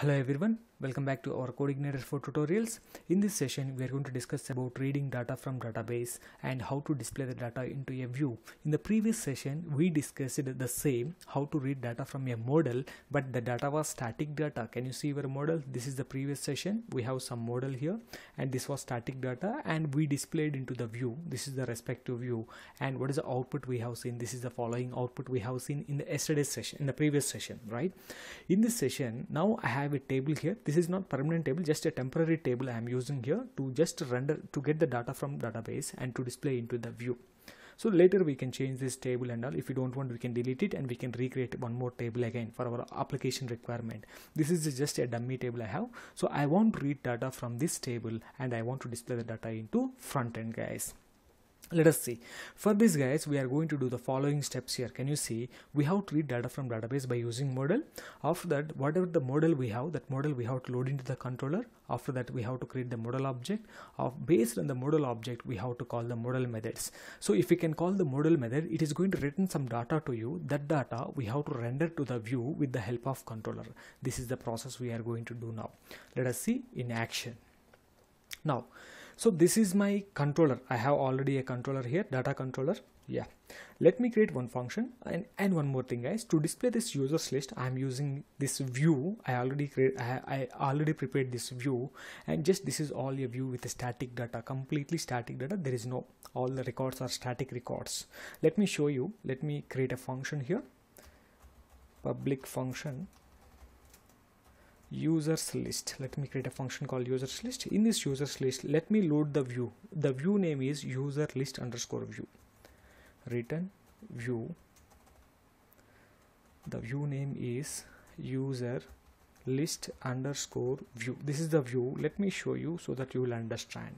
Hello everyone, welcome back to our coordinators for tutorials. In this session, we are going to discuss about reading data from database and how to display the data into a view. In the previous session, we discussed the same, how to read data from a model, but the data was static data. Can you see your model? This is the previous session. We have some model here and this was static data and we displayed into the view. This is the respective view and what is the output we have seen? This is the following output we have seen in the yesterday's session, in the previous session, right? In this session, now I have have a table here this is not permanent table just a temporary table i am using here to just render to get the data from database and to display into the view so later we can change this table and all if you don't want we can delete it and we can recreate one more table again for our application requirement this is just a dummy table i have so i want to read data from this table and i want to display the data into front end guys let us see for this guys we are going to do the following steps here can you see we have to read data from database by using model after that whatever the model we have that model we have to load into the controller after that we have to create the model object of based on the model object we have to call the model methods so if we can call the model method it is going to return some data to you that data we have to render to the view with the help of controller this is the process we are going to do now let us see in action now so this is my controller i have already a controller here data controller yeah let me create one function and and one more thing guys to display this users list i'm using this view i already create I, I already prepared this view and just this is all your view with a static data completely static data there is no all the records are static records let me show you let me create a function here public function users list let me create a function called users list in this users list let me load the view the view name is user list underscore view return view the view name is user list underscore view this is the view let me show you so that you will understand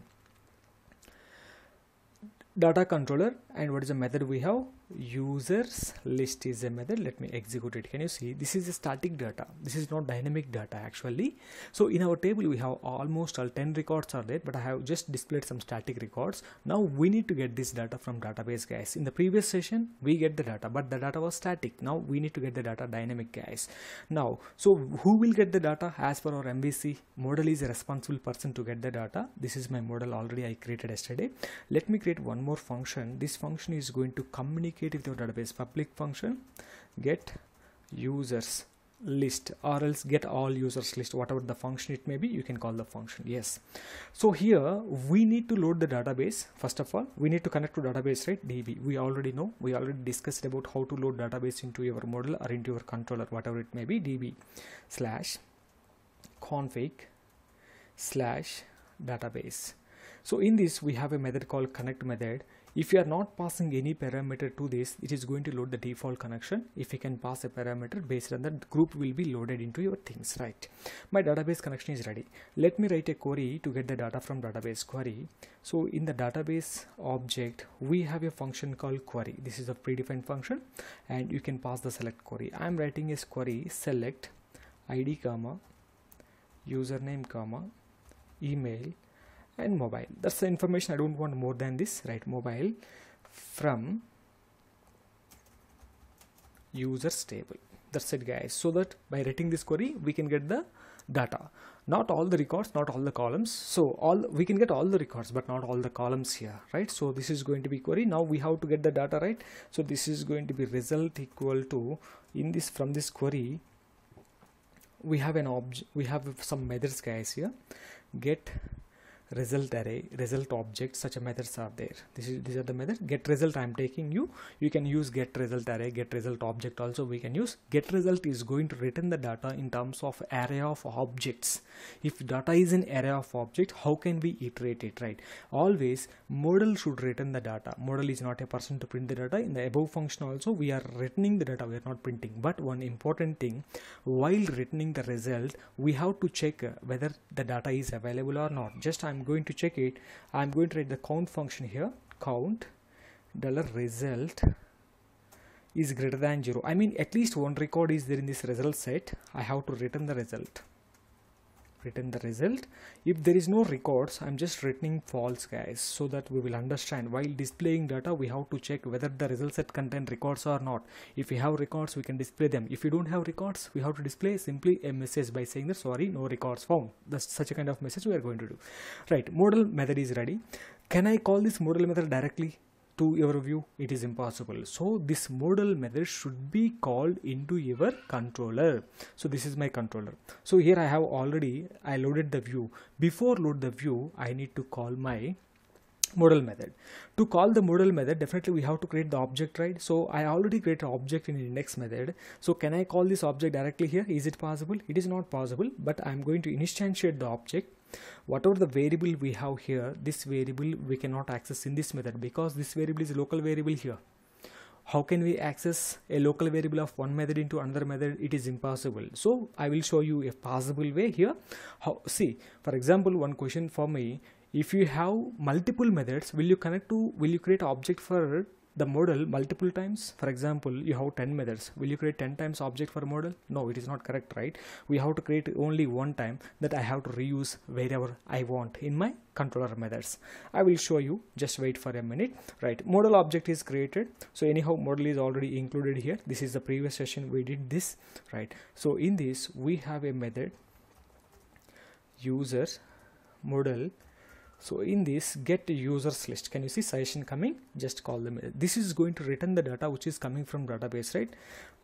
data controller and what is the method we have users list is a method let me execute it can you see this is a static data this is not dynamic data actually so in our table we have almost all 10 records are there but i have just displayed some static records now we need to get this data from database guys in the previous session we get the data but the data was static now we need to get the data dynamic guys now so who will get the data as per our mvc model is a responsible person to get the data this is my model already i created yesterday let me create one more function this function is going to communicate communicate with your database public function get users list or else get all users list whatever the function it may be you can call the function yes so here we need to load the database first of all we need to connect to database right db we already know we already discussed about how to load database into your model or into your controller whatever it may be db slash config slash database so in this we have a method called connect method if you are not passing any parameter to this it is going to load the default connection if you can pass a parameter based on that group will be loaded into your things right my database connection is ready let me write a query to get the data from database query so in the database object we have a function called query this is a predefined function and you can pass the select query i am writing a query select id comma username comma email and mobile that's the information I don't want more than this right mobile from users table that's it guys so that by writing this query we can get the data not all the records not all the columns so all we can get all the records but not all the columns here right so this is going to be query now we have to get the data right so this is going to be result equal to in this from this query we have an object we have some methods guys here get result array result object such methods are there this is these are the methods get result i'm taking you you can use get result array get result object also we can use get result is going to return the data in terms of array of objects if data is an array of object how can we iterate it right always model should return the data model is not a person to print the data in the above function also we are returning the data we are not printing but one important thing while returning the result we have to check whether the data is available or not just i'm I'm going to check it I'm going to write the count function here count dollar result is greater than 0 I mean at least one record is there in this result set I have to return the result return the result if there is no records i'm just returning false guys so that we will understand while displaying data we have to check whether the result set contain records or not if we have records we can display them if we don't have records we have to display simply a message by saying that sorry no records found that's such a kind of message we are going to do right modal method is ready can i call this modal method directly to your view it is impossible so this modal method should be called into your controller so this is my controller so here i have already i loaded the view before load the view i need to call my modal method to call the modal method definitely we have to create the object right so i already created an object in index method so can i call this object directly here is it possible it is not possible but i'm going to instantiate the object whatever the variable we have here this variable we cannot access in this method because this variable is local variable here how can we access a local variable of one method into another method it is impossible so i will show you a possible way here how see for example one question for me if you have multiple methods will you connect to will you create object for the model multiple times for example you have 10 methods will you create 10 times object for model no it is not correct right we have to create only one time that i have to reuse wherever i want in my controller methods i will show you just wait for a minute right model object is created so anyhow model is already included here this is the previous session we did this right so in this we have a method users model so in this get users list can you see suggestion coming just call them this is going to return the data which is coming from database right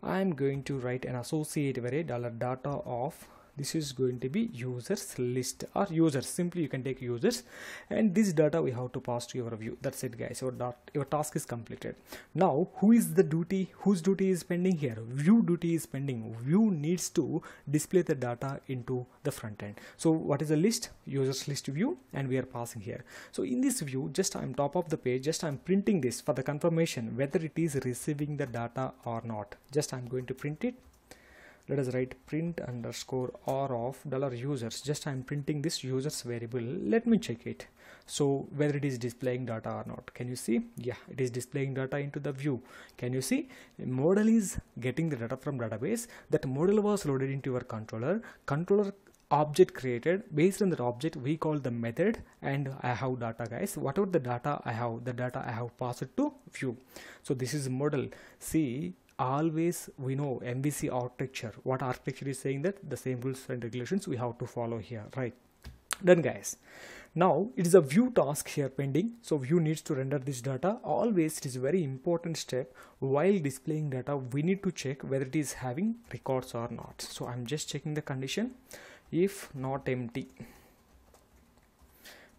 i'm going to write an associate array dollar data of this is going to be users list or users simply you can take users and this data we have to pass to your view that's it guys your dot your task is completed now who is the duty whose duty is pending here view duty is pending view needs to display the data into the front end so what is the list users list view and we are passing here so in this view just i'm top of the page just i'm printing this for the confirmation whether it is receiving the data or not just i'm going to print it let us write print underscore r of dollar users just i'm printing this users variable let me check it so whether it is displaying data or not can you see yeah it is displaying data into the view can you see model is getting the data from database that model was loaded into your controller controller object created based on that object we call the method and i have data guys whatever the data i have the data i have passed to view so this is model see always we know MVC architecture what architecture is saying that the same rules and regulations we have to follow here right done guys now it is a view task here pending so view needs to render this data always it is a very important step while displaying data we need to check whether it is having records or not so i'm just checking the condition if not empty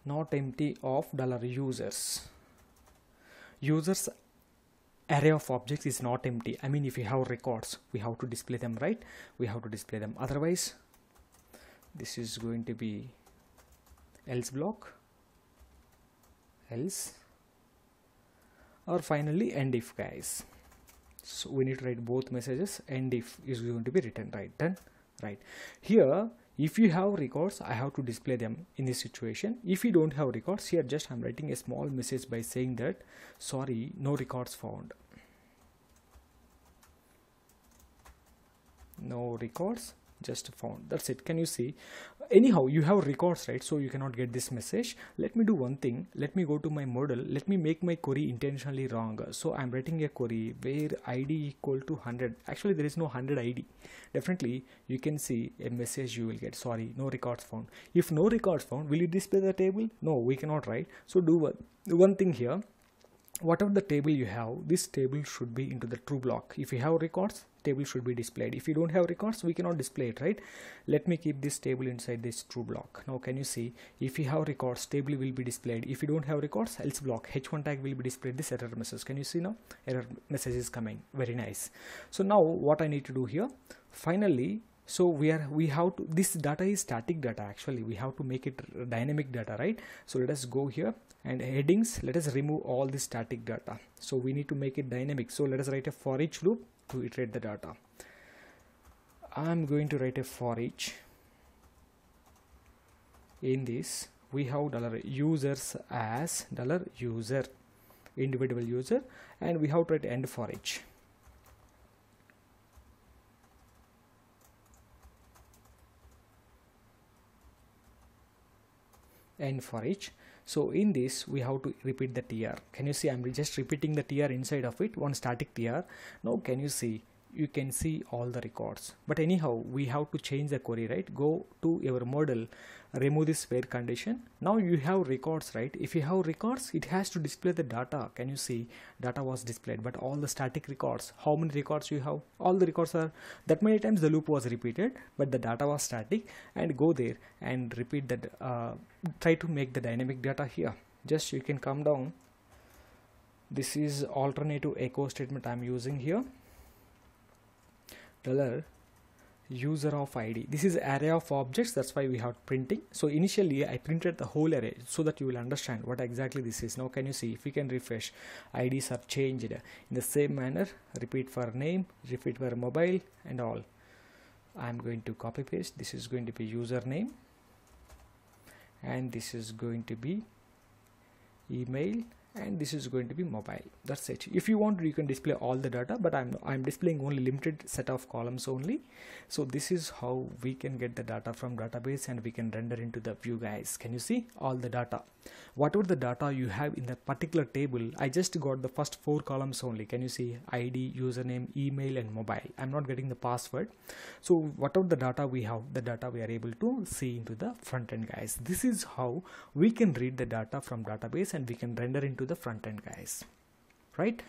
not empty of dollar users users array of objects is not empty i mean if we have records we have to display them right we have to display them otherwise this is going to be else block else or finally end if guys so we need to write both messages end if is going to be written right then right here if you have records i have to display them in this situation if you don't have records here just i'm writing a small message by saying that sorry no records found no records just found that's it can you see anyhow you have records right so you cannot get this message let me do one thing let me go to my model let me make my query intentionally wrong so i'm writing a query where id equal to 100 actually there is no 100 id definitely you can see a message you will get sorry no records found if no records found will you display the table no we cannot right so do one, one thing here whatever the table you have this table should be into the true block if you have records table should be displayed if you don't have records we cannot display it right let me keep this table inside this true block now can you see if you have records table will be displayed if you don't have records else block h1 tag will be displayed this error message can you see now error message is coming very nice so now what i need to do here finally so we are we have to this data is static data actually we have to make it dynamic data right so let us go here and headings let us remove all the static data so we need to make it dynamic so let us write a for each loop to iterate the data i'm going to write a for each in this we have dollar users as dollar user individual user and we have to write end for each n for each so in this we have to repeat the tr can you see i'm just repeating the tr inside of it one static tr now can you see you can see all the records but anyhow we have to change the query right go to your model remove this where condition now you have records right if you have records it has to display the data can you see data was displayed but all the static records how many records you have all the records are that many times the loop was repeated but the data was static and go there and repeat that uh, try to make the dynamic data here just you can come down this is alternative echo statement i'm using here color user of id this is array of objects that's why we have printing so initially i printed the whole array so that you will understand what exactly this is now can you see if we can refresh ids are changed in the same manner repeat for name repeat for mobile and all i'm going to copy paste this is going to be username and this is going to be email and this is going to be mobile that's it if you want you can display all the data but i'm i'm displaying only limited set of columns only so this is how we can get the data from database and we can render into the view guys can you see all the data whatever the data you have in the particular table i just got the first four columns only can you see id username email and mobile i'm not getting the password so whatever the data we have the data we are able to see into the front end guys this is how we can read the data from database and we can render into the front end guys right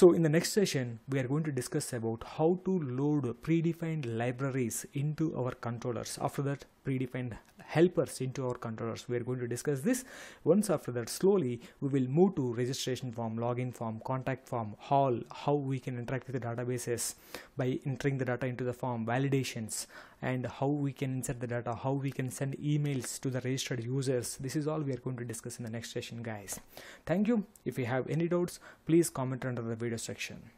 so in the next session, we are going to discuss about how to load predefined libraries into our controllers. After that, predefined helpers into our controllers. We are going to discuss this. Once after that, slowly, we will move to registration form, login form, contact form, hall, how we can interact with the databases by entering the data into the form, validations, and how we can insert the data, how we can send emails to the registered users. This is all we are going to discuss in the next session, guys. Thank you. If you have any doubts, please comment under the video video section.